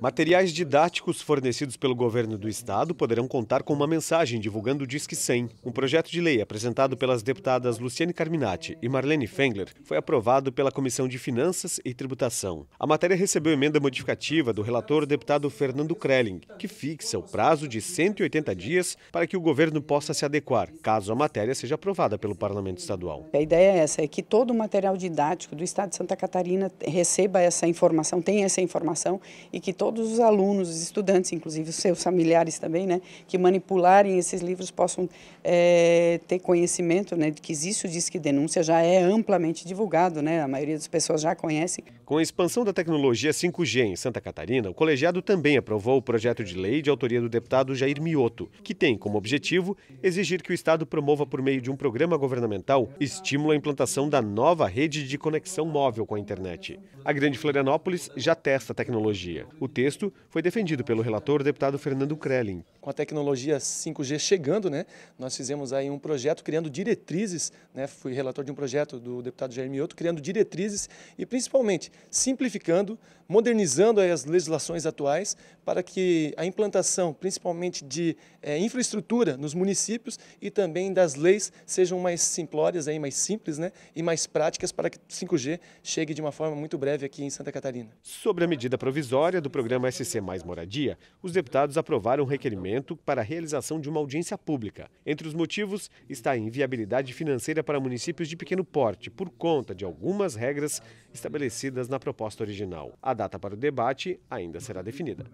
Materiais didáticos fornecidos pelo governo do estado poderão contar com uma mensagem divulgando o Disque 100. Um projeto de lei apresentado pelas deputadas Luciane Carminati e Marlene Fengler foi aprovado pela Comissão de Finanças e Tributação. A matéria recebeu emenda modificativa do relator deputado Fernando Krelling, que fixa o prazo de 180 dias para que o governo possa se adequar, caso a matéria seja aprovada pelo Parlamento Estadual. A ideia é essa, é que todo o material didático do estado de Santa Catarina receba essa informação, tenha essa informação e que todo todos os alunos, os estudantes, inclusive os seus familiares também, né, que manipularem esses livros possam é, ter conhecimento né, de que existe o Disque Denúncia, já é amplamente divulgado, né, a maioria das pessoas já conhece. Com a expansão da tecnologia 5G em Santa Catarina, o colegiado também aprovou o projeto de lei de autoria do deputado Jair Mioto, que tem como objetivo exigir que o Estado promova, por meio de um programa governamental, estímulo à implantação da nova rede de conexão móvel com a internet. A Grande Florianópolis já testa a tecnologia. O texto foi defendido pelo relator, deputado Fernando Krelin. Com a tecnologia 5G chegando, né, nós fizemos aí um projeto criando diretrizes, né, fui relator de um projeto do deputado Jair Mioto, criando diretrizes e principalmente simplificando, modernizando as legislações atuais para que a implantação, principalmente de é, infraestrutura nos municípios e também das leis sejam mais simplórias, aí, mais simples né, e mais práticas para que 5G chegue de uma forma muito breve aqui em Santa Catarina. Sobre a medida provisória do programa programa SC Mais Moradia, os deputados aprovaram um requerimento para a realização de uma audiência pública. Entre os motivos está a inviabilidade financeira para municípios de pequeno porte, por conta de algumas regras estabelecidas na proposta original. A data para o debate ainda será definida.